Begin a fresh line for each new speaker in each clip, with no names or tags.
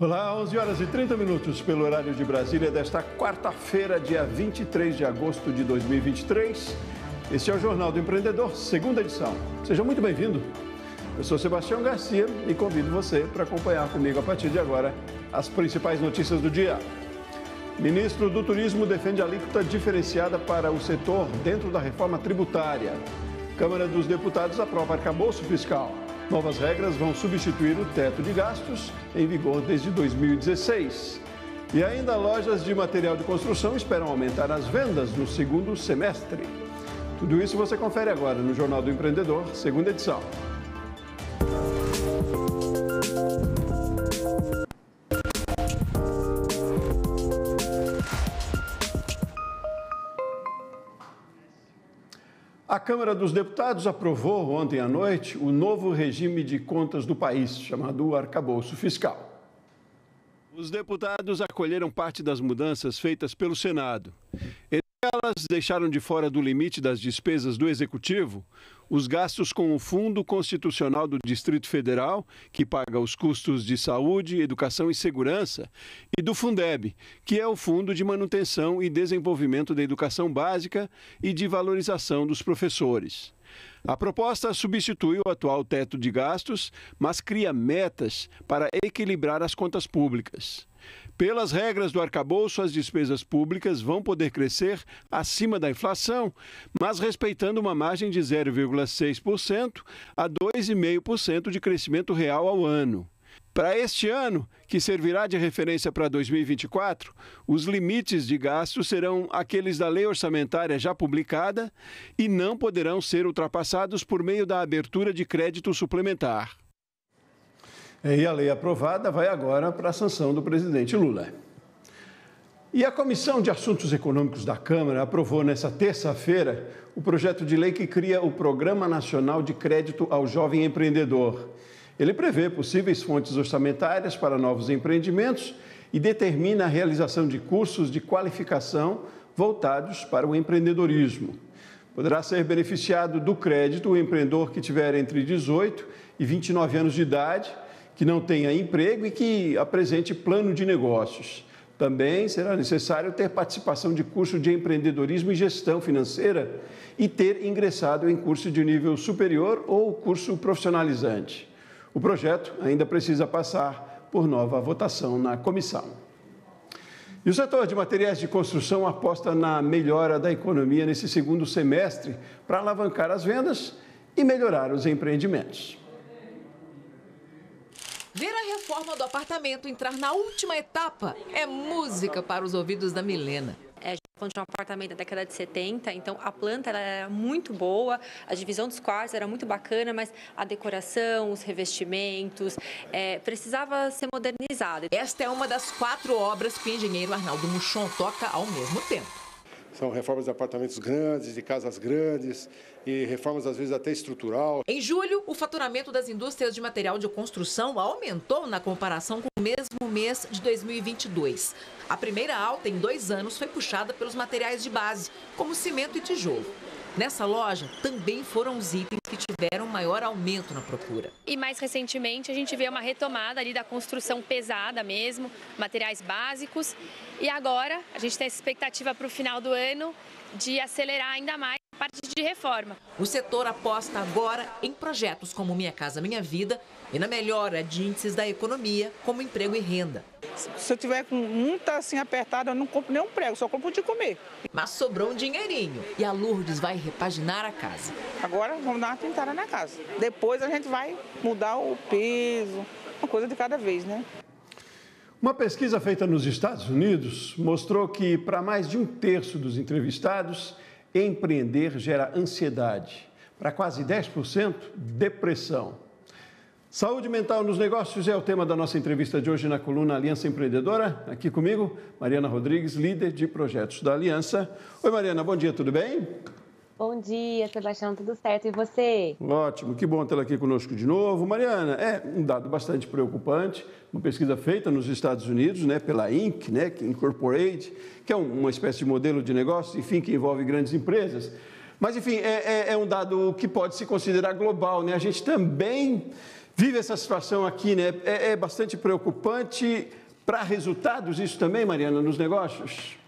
Olá, 11 horas e 30 minutos pelo horário de Brasília desta quarta-feira, dia 23 de agosto de 2023. Este é o Jornal do Empreendedor, segunda edição. Seja muito bem-vindo. Eu sou Sebastião Garcia e convido você para acompanhar comigo a partir de agora as principais notícias do dia. Ministro do Turismo defende alíquota diferenciada para o setor dentro da reforma tributária. Câmara dos Deputados aprova arcabouço fiscal. Novas regras vão substituir o teto de gastos, em vigor desde 2016. E ainda lojas de material de construção esperam aumentar as vendas no segundo semestre. Tudo isso você confere agora no Jornal do Empreendedor, segunda edição. Câmara dos Deputados aprovou ontem à noite o novo regime de contas do país, chamado arcabouço fiscal. Os deputados acolheram parte das mudanças feitas pelo Senado elas deixaram de fora do limite das despesas do Executivo os gastos com o Fundo Constitucional do Distrito Federal, que paga os custos de saúde, educação e segurança, e do Fundeb, que é o Fundo de Manutenção e Desenvolvimento da Educação Básica e de Valorização dos Professores. A proposta substitui o atual teto de gastos, mas cria metas para equilibrar as contas públicas. Pelas regras do arcabouço, as despesas públicas vão poder crescer acima da inflação, mas respeitando uma margem de 0,6% a 2,5% de crescimento real ao ano. Para este ano, que servirá de referência para 2024, os limites de gastos serão aqueles da lei orçamentária já publicada e não poderão ser ultrapassados por meio da abertura de crédito suplementar. É, e a lei aprovada vai agora para a sanção do presidente Lula. E a Comissão de Assuntos Econômicos da Câmara aprovou nesta terça-feira o projeto de lei que cria o Programa Nacional de Crédito ao Jovem Empreendedor. Ele prevê possíveis fontes orçamentárias para novos empreendimentos e determina a realização de cursos de qualificação voltados para o empreendedorismo. Poderá ser beneficiado do crédito o empreendedor que tiver entre 18 e 29 anos de idade, que não tenha emprego e que apresente plano de negócios. Também será necessário ter participação de curso de empreendedorismo e gestão financeira e ter ingressado em curso de nível superior ou curso profissionalizante. O projeto ainda precisa passar por nova votação na comissão. E o setor de materiais de construção aposta na melhora da economia nesse segundo semestre para alavancar as vendas e melhorar os empreendimentos.
Ver a reforma do apartamento entrar na última etapa é música para os ouvidos da Milena falando de um apartamento da década de 70, então a planta era muito boa, a divisão dos quartos era muito bacana, mas a decoração, os revestimentos, é, precisava ser modernizada. Esta é uma das quatro obras que o engenheiro Arnaldo Muchon toca ao mesmo tempo.
São reformas de apartamentos grandes, de casas grandes e reformas às vezes até estrutural. Em julho,
o faturamento das indústrias de material de construção aumentou na comparação com o mesmo mês de 2022. A primeira alta em dois anos foi puxada pelos materiais de base, como cimento e tijolo. Nessa loja também foram os itens que tiveram maior aumento na procura.
E mais recentemente a gente vê uma retomada ali da construção pesada mesmo, materiais básicos. E agora a gente tem essa expectativa para o final do ano de acelerar ainda mais a parte de reforma.
O setor aposta agora em projetos como Minha Casa Minha Vida e na melhora de índices da economia, como emprego e renda. Se eu tiver com muita assim apertada, eu não compro nenhum prego, só compro de comer. Mas sobrou um dinheirinho e a Lourdes vai repaginar a casa. Agora vamos dar uma pintada na casa. Depois a gente vai mudar o peso, uma coisa de cada vez, né?
Uma pesquisa feita nos Estados Unidos mostrou que, para mais de um terço dos entrevistados, empreender gera ansiedade. Para quase 10%, depressão. Saúde mental nos negócios é o tema da nossa entrevista de hoje na coluna Aliança Empreendedora. Aqui comigo, Mariana Rodrigues, líder de projetos da Aliança. Oi, Mariana, bom dia, tudo bem?
Bom dia, Sebastião, tudo certo? E você?
Ótimo, que bom tê-la aqui conosco de novo. Mariana, é um dado bastante preocupante, uma pesquisa feita nos Estados Unidos, né, pela Inc., né, que Incorporate, que é uma espécie de modelo de negócio, enfim, que envolve grandes empresas. Mas, enfim, é, é, é um dado que pode se considerar global, né? A gente também vive essa situação aqui, né? é, é bastante preocupante para resultados isso também, Mariana, nos negócios?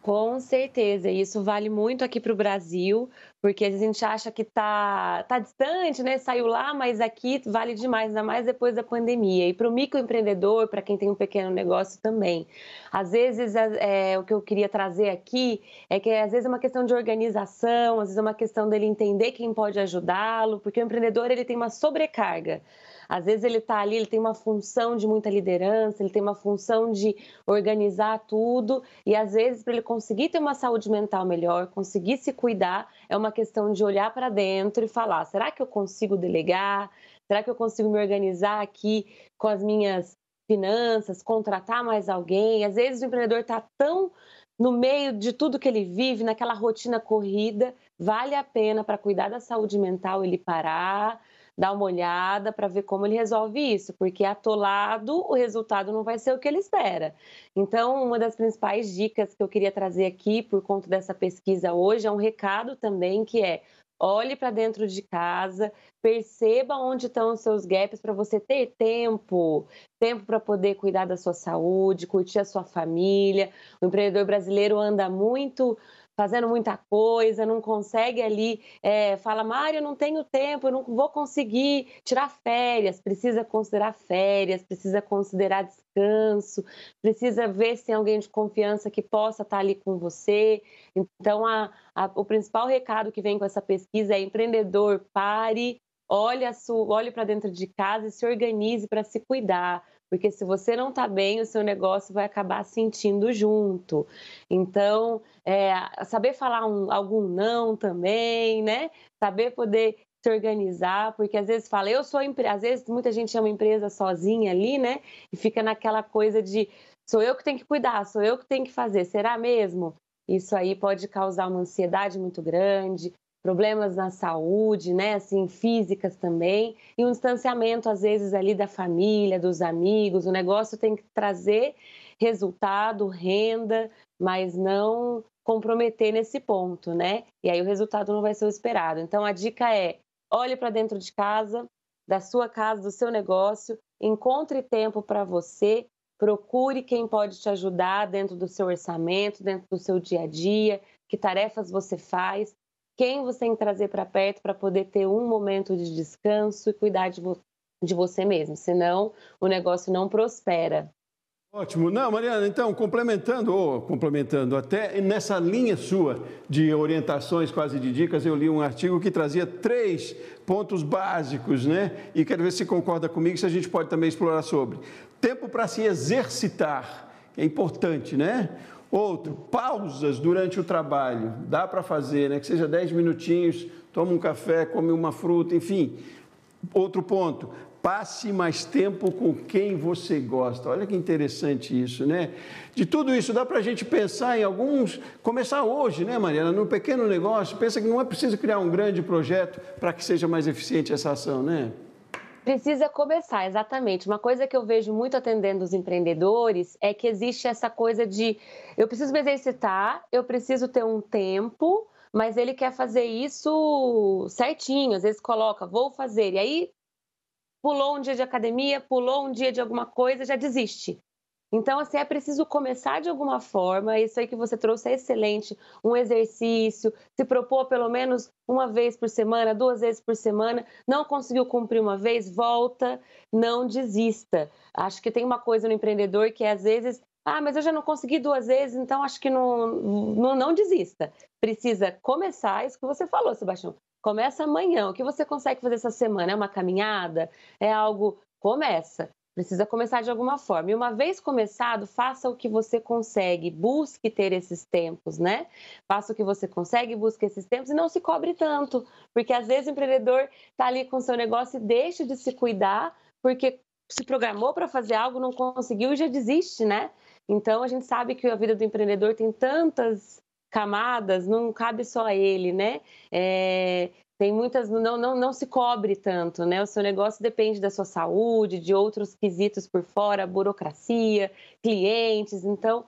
Com certeza, isso vale muito aqui para o Brasil, porque a gente acha que tá, tá distante, né? Saiu lá, mas aqui vale demais, ainda mais depois da pandemia. E para o microempreendedor, para quem tem um pequeno negócio também. Às vezes, é, o que eu queria trazer aqui é que às vezes é uma questão de organização, às vezes é uma questão dele entender quem pode ajudá-lo, porque o empreendedor ele tem uma sobrecarga. Às vezes ele está ali, ele tem uma função de muita liderança, ele tem uma função de organizar tudo, e às vezes para ele conseguir ter uma saúde mental melhor, conseguir se cuidar, é uma questão de olhar para dentro e falar: será que eu consigo delegar? Será que eu consigo me organizar aqui com as minhas finanças, contratar mais alguém? Às vezes o empreendedor está tão no meio de tudo que ele vive, naquela rotina corrida, vale a pena para cuidar da saúde mental ele parar, dar uma olhada para ver como ele resolve isso, porque atolado o resultado não vai ser o que ele espera. Então, uma das principais dicas que eu queria trazer aqui por conta dessa pesquisa hoje é um recado também que é olhe para dentro de casa, perceba onde estão os seus gaps para você ter tempo, tempo para poder cuidar da sua saúde, curtir a sua família. O empreendedor brasileiro anda muito fazendo muita coisa, não consegue ali, é, fala, Mário, eu não tenho tempo, eu não vou conseguir tirar férias, precisa considerar férias, precisa considerar descanso, precisa ver se tem alguém de confiança que possa estar tá ali com você. Então, a, a, o principal recado que vem com essa pesquisa é empreendedor, pare, olhe, olhe para dentro de casa e se organize para se cuidar porque se você não está bem, o seu negócio vai acabar sentindo junto. Então, é, saber falar um, algum não também, né? Saber poder se organizar, porque às vezes fala, eu sou empresa, às vezes muita gente é uma empresa sozinha ali, né? E fica naquela coisa de sou eu que tenho que cuidar, sou eu que tenho que fazer, será mesmo? Isso aí pode causar uma ansiedade muito grande, problemas na saúde, né, assim, físicas também, e um distanciamento às vezes ali da família, dos amigos, o negócio tem que trazer resultado, renda, mas não comprometer nesse ponto, né? E aí o resultado não vai ser o esperado. Então a dica é: olhe para dentro de casa, da sua casa, do seu negócio, encontre tempo para você, procure quem pode te ajudar dentro do seu orçamento, dentro do seu dia a dia, que tarefas você faz quem você tem que trazer para perto para poder ter um momento de descanso e cuidar de, vo de você mesmo, senão o negócio não prospera.
Ótimo. Não, Mariana, então, complementando, ou complementando, até nessa linha sua de orientações, quase de dicas, eu li um artigo que trazia três pontos básicos, né? E quero ver se concorda comigo, se a gente pode também explorar sobre. Tempo para se exercitar, é importante, né? Outro, pausas durante o trabalho. Dá para fazer, né? Que seja 10 minutinhos, toma um café, come uma fruta, enfim. Outro ponto, passe mais tempo com quem você gosta. Olha que interessante isso, né? De tudo isso, dá para a gente pensar em alguns. Começar hoje, né, Mariana? No pequeno negócio, pensa que não é preciso criar um grande projeto para que seja mais eficiente essa ação, né?
Precisa começar, exatamente. Uma coisa que eu vejo muito atendendo os empreendedores é que existe essa coisa de eu preciso me exercitar, eu preciso ter um tempo, mas ele quer fazer isso certinho. Às vezes coloca, vou fazer. E aí pulou um dia de academia, pulou um dia de alguma coisa, já desiste. Então, assim, é preciso começar de alguma forma. Isso aí que você trouxe é excelente. Um exercício, se propor pelo menos uma vez por semana, duas vezes por semana. Não conseguiu cumprir uma vez, volta, não desista. Acho que tem uma coisa no empreendedor que às vezes, ah, mas eu já não consegui duas vezes, então acho que não, não, não desista. Precisa começar, isso que você falou, Sebastião. Começa amanhã. O que você consegue fazer essa semana? É uma caminhada? É algo começa. Precisa começar de alguma forma. E uma vez começado, faça o que você consegue, busque ter esses tempos, né? Faça o que você consegue, busque esses tempos e não se cobre tanto, porque às vezes o empreendedor está ali com o seu negócio e deixa de se cuidar, porque se programou para fazer algo, não conseguiu e já desiste, né? Então a gente sabe que a vida do empreendedor tem tantas camadas, não cabe só a ele, né? É, tem muitas não, não não se cobre tanto, né? O seu negócio depende da sua saúde, de outros quesitos por fora, burocracia, clientes. Então,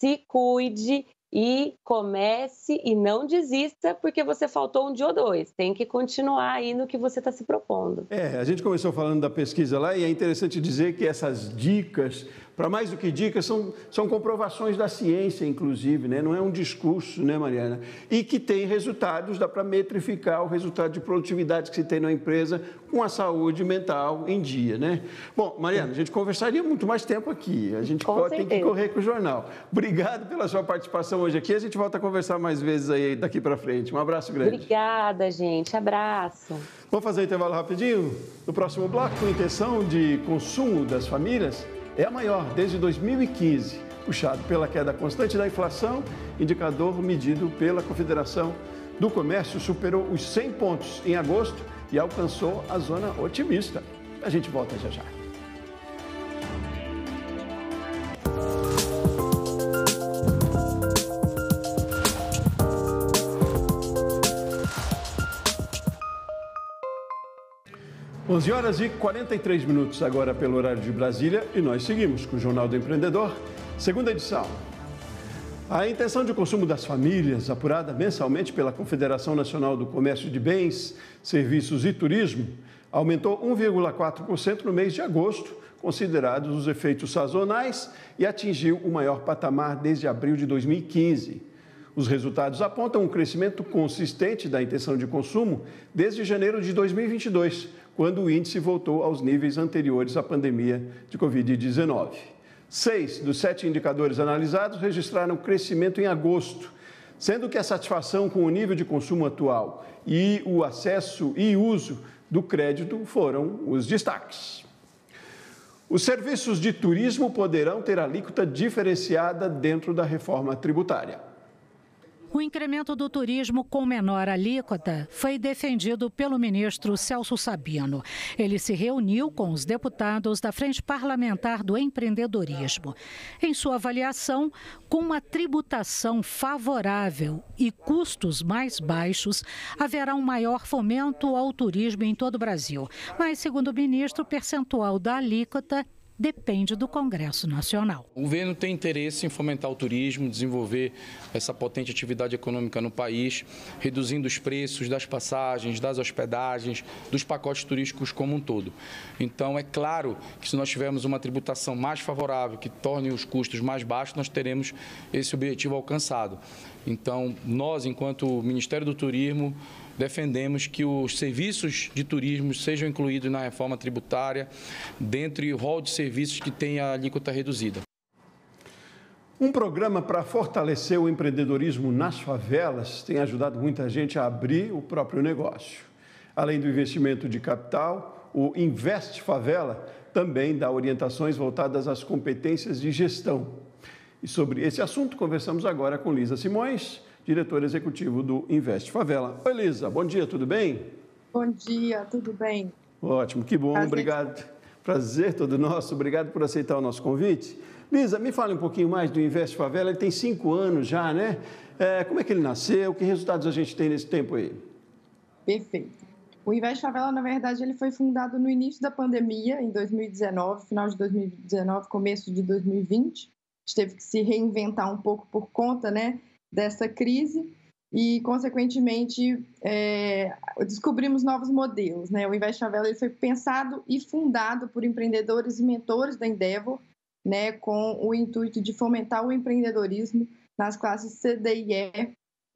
se cuide e comece e não desista porque você faltou um dia ou dois. Tem que continuar aí no que você está se propondo.
É, a gente começou falando da pesquisa lá e é interessante dizer que essas dicas para mais do que dicas, são, são comprovações da ciência, inclusive, né? não é um discurso, né, Mariana? E que tem resultados, dá para metrificar o resultado de produtividade que se tem na empresa com a saúde mental em dia, né? Bom, Mariana, a gente conversaria muito mais tempo aqui, a gente pode, tem que correr com o jornal. Obrigado pela sua participação hoje aqui, a gente volta a conversar mais vezes aí daqui para frente. Um abraço grande.
Obrigada, gente, abraço.
Vamos fazer intervalo rapidinho? No próximo bloco, com intenção de consumo das famílias, é a maior desde 2015, puxado pela queda constante da inflação, indicador medido pela Confederação do Comércio superou os 100 pontos em agosto e alcançou a zona otimista. A gente volta já já. 11 horas e 43 minutos agora pelo horário de Brasília e nós seguimos com o Jornal do Empreendedor, segunda edição. A intenção de consumo das famílias, apurada mensalmente pela Confederação Nacional do Comércio de Bens, Serviços e Turismo, aumentou 1,4% no mês de agosto, considerados os efeitos sazonais, e atingiu o maior patamar desde abril de 2015. Os resultados apontam um crescimento consistente da intenção de consumo desde janeiro de 2022, quando o índice voltou aos níveis anteriores à pandemia de Covid-19. Seis dos sete indicadores analisados registraram crescimento em agosto, sendo que a satisfação com o nível de consumo atual e o acesso e uso do crédito foram os destaques. Os serviços de turismo poderão ter alíquota diferenciada dentro da reforma tributária.
O incremento do turismo com menor alíquota foi defendido pelo ministro Celso Sabino. Ele se reuniu com os deputados da Frente Parlamentar do Empreendedorismo. Em sua avaliação, com uma tributação favorável e custos mais baixos, haverá um maior fomento ao turismo em todo o Brasil. Mas, segundo o ministro, o percentual da alíquota depende do Congresso Nacional.
O governo tem interesse em fomentar o turismo, desenvolver essa potente atividade econômica no país, reduzindo os preços das passagens, das hospedagens, dos pacotes turísticos como um todo. Então, é claro que se nós tivermos uma tributação mais favorável, que torne os custos mais baixos, nós teremos esse objetivo alcançado. Então, nós, enquanto Ministério do Turismo, defendemos que os serviços de turismo sejam incluídos na reforma tributária, dentre o rol de serviços que tem a alíquota reduzida.
Um programa para fortalecer o empreendedorismo nas favelas tem ajudado muita gente a abrir o próprio negócio. Além do investimento de capital, o Invest Favela também dá orientações voltadas às competências de gestão. E sobre esse assunto conversamos agora com Lisa Simões, Diretor Executivo do Invest Favela. Oi, Elisa, bom dia, tudo bem?
Bom dia, tudo bem.
Ótimo, que bom, Prazer. obrigado. Prazer todo nosso, obrigado por aceitar o nosso convite. Lisa, me fale um pouquinho mais do Invest Favela, ele tem cinco anos já, né? É, como é que ele nasceu, que resultados a gente tem nesse tempo aí?
Perfeito. O Invest Favela, na verdade, ele foi fundado no início da pandemia, em 2019, final de 2019, começo de 2020. A gente teve que se reinventar um pouco por conta, né, dessa crise e, consequentemente, é, descobrimos novos modelos. Né? O Invest Favela foi pensado e fundado por empreendedores e mentores da Endeavor, né, com o intuito de fomentar o empreendedorismo nas classes C, D e E.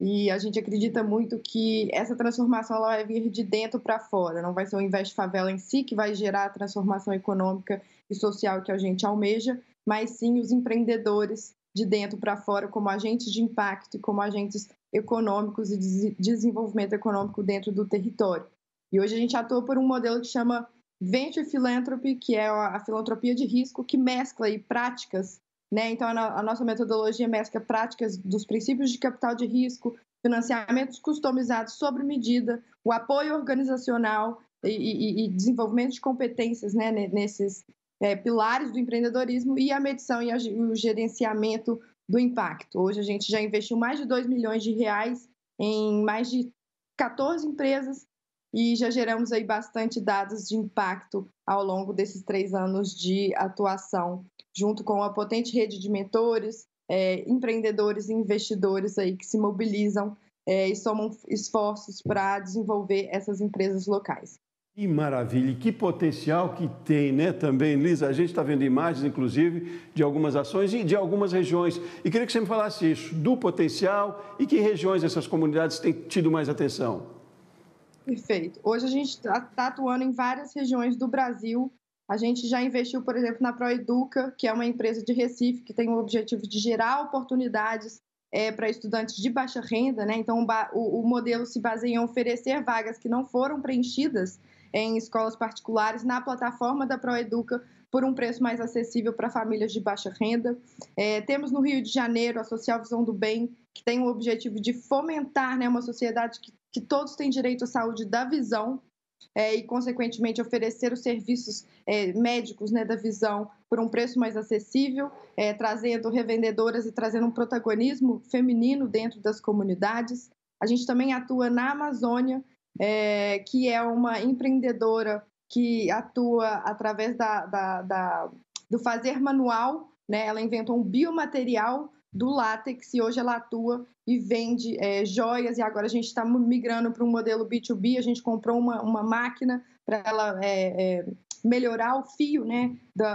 E a gente acredita muito que essa transformação ela vai vir de dentro para fora, não vai ser o Invest Favela em si que vai gerar a transformação econômica e social que a gente almeja, mas sim os empreendedores de dentro para fora como agentes de impacto e como agentes econômicos e desenvolvimento econômico dentro do território. E hoje a gente atua por um modelo que chama Venture Philanthropy, que é a filantropia de risco que mescla aí práticas, né? Então a nossa metodologia mescla práticas dos princípios de capital de risco, financiamentos customizados sobre medida, o apoio organizacional e, e, e desenvolvimento de competências né, nesses, é, pilares do empreendedorismo e a medição e o gerenciamento do impacto. Hoje a gente já investiu mais de 2 milhões de reais em mais de 14 empresas e já geramos aí bastante dados de impacto ao longo desses três anos de atuação, junto com a potente rede de mentores, é, empreendedores e investidores aí que se mobilizam é, e somam esforços para desenvolver essas empresas locais.
Que maravilha, e que potencial que tem, né? Também, Lisa, a gente está vendo imagens, inclusive, de algumas ações e de algumas regiões. E queria que você me falasse isso, do potencial e que regiões essas comunidades têm tido mais atenção.
Perfeito. Hoje a gente está tá atuando em várias regiões do Brasil. A gente já investiu, por exemplo, na Proeduca, que é uma empresa de Recife que tem o objetivo de gerar oportunidades é, para estudantes de baixa renda, né? Então o, o modelo se baseia em oferecer vagas que não foram preenchidas em escolas particulares na plataforma da Proeduca por um preço mais acessível para famílias de baixa renda. É, temos no Rio de Janeiro a Social Visão do Bem, que tem o objetivo de fomentar né, uma sociedade que, que todos têm direito à saúde da visão é, e, consequentemente, oferecer os serviços é, médicos né, da visão por um preço mais acessível, é, trazendo revendedoras e trazendo um protagonismo feminino dentro das comunidades. A gente também atua na Amazônia, é, que é uma empreendedora que atua através da, da, da, do fazer manual. Né? Ela inventou um biomaterial do látex e hoje ela atua e vende é, joias. E agora a gente está migrando para um modelo B2B. A gente comprou uma, uma máquina para ela é, é, melhorar o fio né,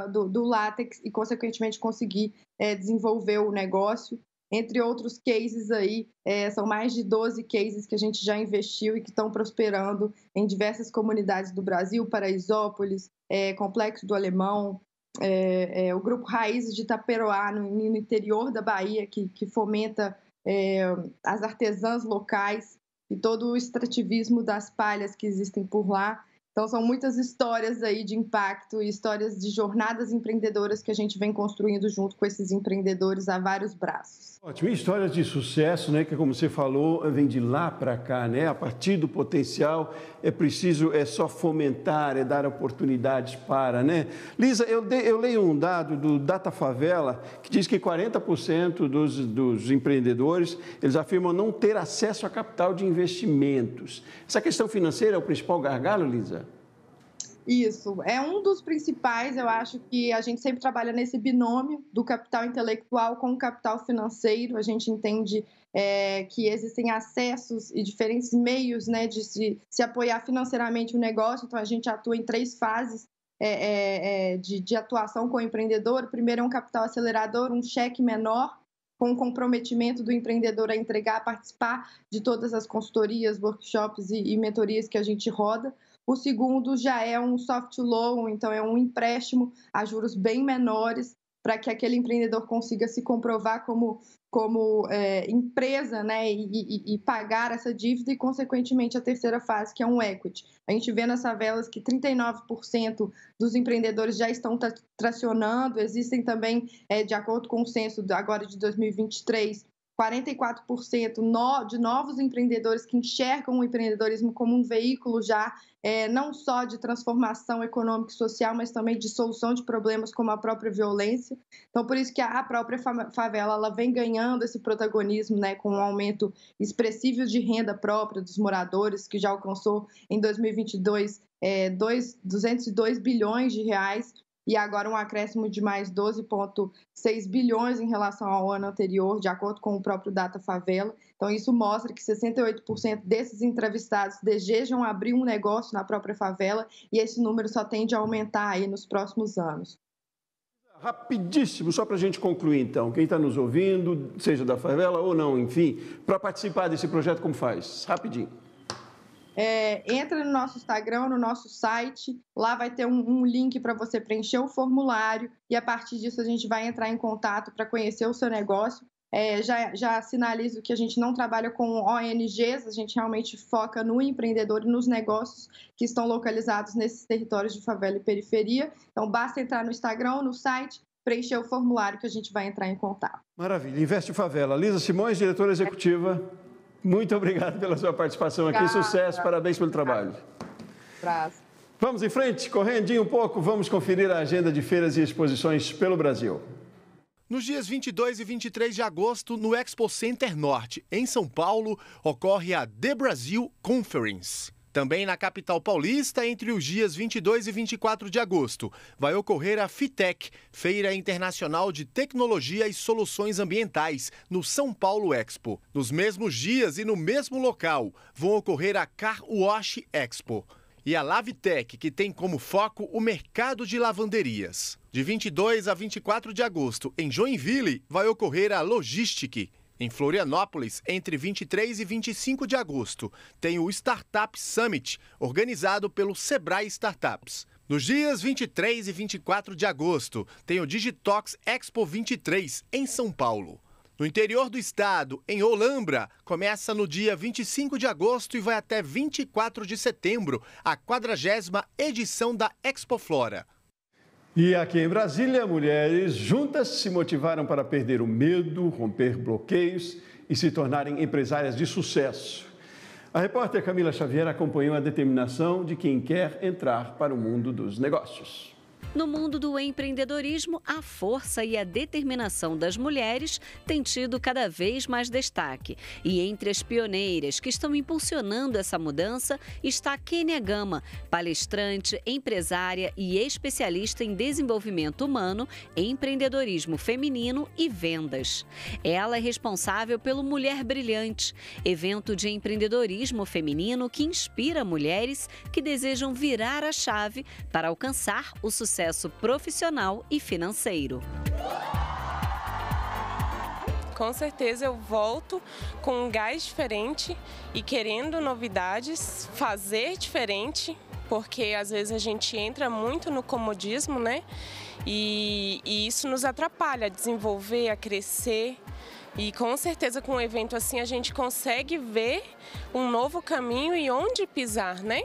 do, do, látex e, consequentemente, conseguir é, desenvolver o negócio entre outros cases aí. É, são mais de 12 cases que a gente já investiu e que estão prosperando em diversas comunidades do Brasil, Paraisópolis, é, Complexo do Alemão, é, é o Grupo Raízes de Itaperoá, no, no interior da Bahia, que, que fomenta é, as artesãs locais e todo o extrativismo das palhas que existem por lá. Então são muitas histórias aí de impacto e histórias de jornadas empreendedoras que a gente vem construindo junto com esses empreendedores a vários braços.
Ótimo, e histórias de sucesso, né, que como você falou, vem de lá para cá, né? A partir do potencial é preciso é só fomentar, é dar oportunidades para, né? Lisa, eu, de, eu leio um dado do Data Favela que diz que 40% dos, dos empreendedores, eles afirmam não ter acesso a capital de investimentos. Essa questão financeira é o principal gargalo, Lisa?
Isso, é um dos principais, eu acho que a gente sempre trabalha nesse binômio do capital intelectual com o capital financeiro, a gente entende é, que existem acessos e diferentes meios né, de se, se apoiar financeiramente o negócio, então a gente atua em três fases é, é, é de, de atuação com o empreendedor, o primeiro é um capital acelerador, um cheque menor, com o comprometimento do empreendedor a entregar, a participar de todas as consultorias, workshops e, e mentorias que a gente roda. O segundo já é um soft loan, então é um empréstimo a juros bem menores para que aquele empreendedor consiga se comprovar como, como é, empresa né, e, e, e, pagar essa dívida e, consequentemente, a terceira fase, que é um equity. A gente vê nas favelas que 39% dos empreendedores já estão tracionando, existem também, é, de acordo com o censo agora de 2023, 44% de novos empreendedores que enxergam o empreendedorismo como um veículo já é, não só de transformação econômica e social, mas também de solução de problemas como a própria violência. Então, por isso que a própria favela ela vem ganhando esse protagonismo né, com um aumento expressivo de renda própria dos moradores, que já alcançou em 2022 é, 202 bilhões de reais, e agora um acréscimo de mais 12,6 bilhões em relação ao ano anterior, de acordo com o próprio Data Favela. Então, isso mostra que 68% desses entrevistados desejam abrir um negócio na própria favela e esse número só tende a aumentar aí nos próximos anos.
Rapidíssimo, só para a gente concluir então, quem está nos ouvindo, seja da favela ou não, enfim, para participar desse projeto, como faz? Rapidinho.
É, entra no nosso Instagram, no nosso site, lá vai ter um, um link para você preencher o formulário e a partir disso a gente vai entrar em contato para conhecer o seu negócio. É, já, já sinalizo que a gente não trabalha com ONGs, a gente realmente foca no empreendedor e nos negócios que estão localizados nesses territórios de favela e periferia. Então, basta entrar no Instagram ou no site, preencher o formulário que a gente vai entrar em contato.
Maravilha. Investe Favela. Lisa Simões, diretora executiva. Muito obrigado pela sua participação aqui. Obrigada. Sucesso, parabéns pelo trabalho. Prazo. Vamos em frente, correndinho um pouco, vamos conferir a agenda de feiras e exposições pelo Brasil.
Nos dias 22 e 23 de agosto, no Expo Center Norte, em São Paulo, ocorre a The Brasil Conference. Também na capital paulista, entre os dias 22 e 24 de agosto, vai ocorrer a FITEC, Feira Internacional de Tecnologia e Soluções Ambientais, no São Paulo Expo. Nos mesmos dias e no mesmo local, vão ocorrer a Car Wash Expo e a Lavitec, que tem como foco o mercado de lavanderias. De 22 a 24 de agosto, em Joinville, vai ocorrer a Logistique, em Florianópolis, entre 23 e 25 de agosto, tem o Startup Summit, organizado pelo Sebrae Startups. Nos dias 23 e 24 de agosto, tem o Digitox Expo 23, em São Paulo. No interior do estado, em Olambra, começa no dia 25 de agosto e vai até 24 de setembro, a 40 edição da Expo Flora.
E aqui em Brasília, mulheres juntas se motivaram para perder o medo, romper bloqueios e se tornarem empresárias de sucesso. A repórter Camila Xavier acompanhou a determinação de quem quer entrar para o mundo dos negócios.
No mundo do empreendedorismo, a força e a determinação das mulheres têm tido cada vez mais destaque. E entre as pioneiras que estão impulsionando essa mudança está Kenia Gama, palestrante, empresária e especialista em desenvolvimento humano, empreendedorismo feminino e vendas. Ela é responsável pelo Mulher Brilhante, evento de empreendedorismo feminino que inspira mulheres que desejam virar a chave para alcançar o sucesso sucesso profissional e financeiro. Com certeza eu volto com um gás diferente
e querendo novidades, fazer diferente, porque às vezes a gente entra muito no comodismo, né? E, e isso nos atrapalha a desenvolver, a crescer. E com certeza com um evento assim a gente consegue ver
um novo caminho e onde pisar, né?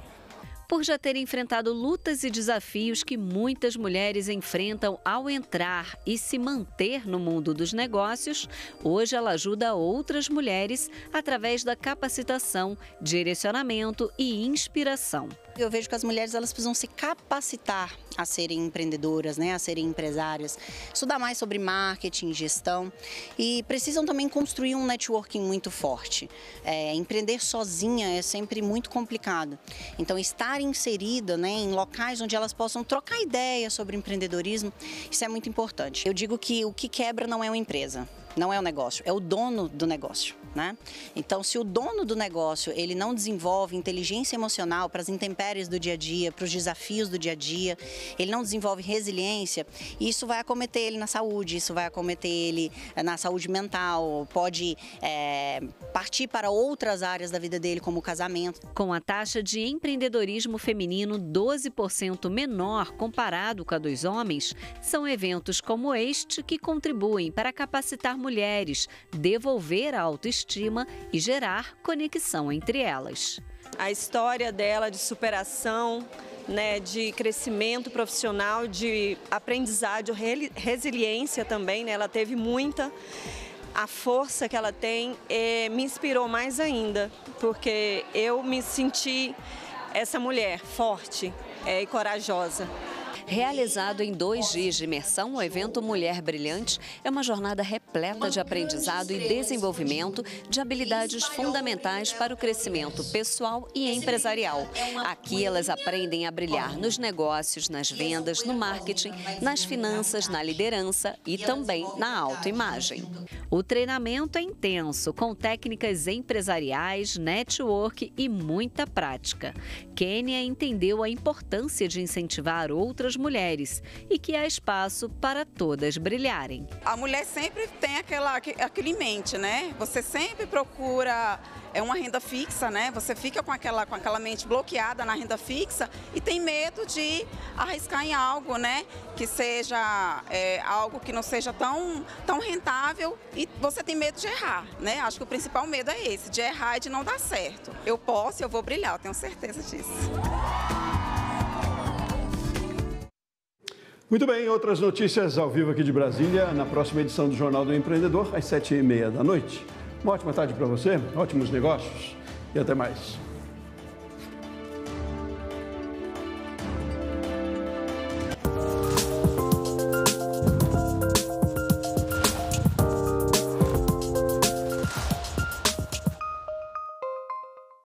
por já ter enfrentado lutas e desafios que muitas mulheres enfrentam ao entrar e se manter no mundo dos negócios, hoje ela ajuda outras mulheres através da capacitação, direcionamento e inspiração. Eu vejo que as mulheres elas precisam se capacitar a serem empreendedoras, né, a serem empresárias, estudar mais sobre marketing, gestão e precisam também construir um networking muito forte. É, empreender sozinha é sempre muito complicado. Então estar inserida, né, em locais onde elas possam trocar ideias sobre empreendedorismo, isso é muito importante. Eu digo que o que quebra não é uma empresa, não é o negócio, é o dono do negócio, né? Então, se o dono do negócio, ele não desenvolve inteligência emocional para as intempéries do dia a dia, para os desafios do dia a dia, ele não desenvolve resiliência, isso vai acometer ele na saúde, isso vai acometer ele eh, na saúde mental, pode é, partir para outras áreas da vida dele, como o casamento. Com a taxa de empreendedorismo feminino 12% menor comparado com a dos homens, são eventos como este que contribuem para capacitar mulheres, devolver a autoestima e gerar conexão entre elas. A história dela de superação, né, de crescimento profissional, de aprendizado resiliência também, né, ela teve muita. A força que ela tem é, me inspirou mais ainda, porque eu me senti essa mulher forte é, e corajosa. Realizado em dois dias de imersão, o evento Mulher Brilhante é uma jornada repleta repleta de aprendizado e desenvolvimento de habilidades fundamentais para o crescimento pessoal e empresarial. Aqui elas aprendem a brilhar nos negócios, nas vendas, no marketing, nas finanças, na liderança e também na autoimagem. O treinamento é intenso, com técnicas empresariais, network e muita prática. Kênia entendeu a importância de incentivar outras mulheres e que há espaço para todas brilharem. A mulher sempre tem aquela, aquilo em mente, né? Você sempre procura é uma renda fixa, né? Você fica com aquela, com aquela mente bloqueada na renda fixa e tem medo de arriscar em algo, né? Que seja é, algo que não seja tão, tão rentável e você tem medo de errar, né? Acho que o principal medo é esse, de errar e de não dar certo. Eu posso, eu vou brilhar, eu tenho certeza disso.
Muito bem, outras notícias ao vivo aqui de Brasília, na próxima edição do Jornal do Empreendedor, às sete e meia da noite. Uma ótima tarde para você, ótimos negócios e até mais.